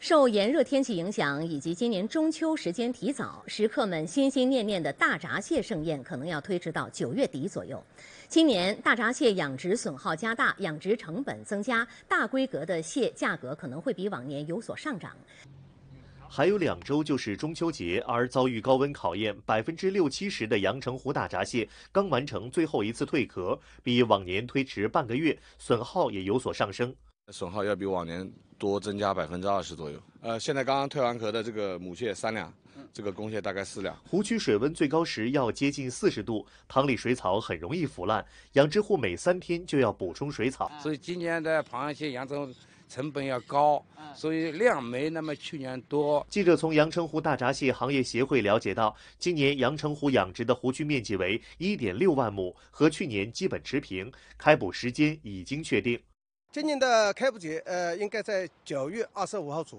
受炎热天气影响，以及今年中秋时间提早，食客们心心念念的大闸蟹盛宴可能要推迟到九月底左右。今年大闸蟹养殖损耗加大，养殖成本增加，大规格的蟹价格可能会比往年有所上涨。还有两周就是中秋节，而遭遇高温考验，百分之六七十的阳澄湖大闸蟹刚完成最后一次蜕壳，比往年推迟半个月，损耗也有所上升。损耗要比往年多增加百分之二十左右。呃，现在刚刚退完壳的这个母蟹三两，这个公蟹大概四两。湖区水温最高时要接近四十度，塘里水草很容易腐烂，养殖户每三天就要补充水草。所以今年的螃蟹养殖成本要高，所以量没那么去年多。记者从阳澄湖大闸蟹行业协会了解到，今年阳澄湖养殖的湖区面积为一点六万亩，和去年基本持平。开捕时间已经确定。今年的开普节，呃，应该在九月二十五号左右。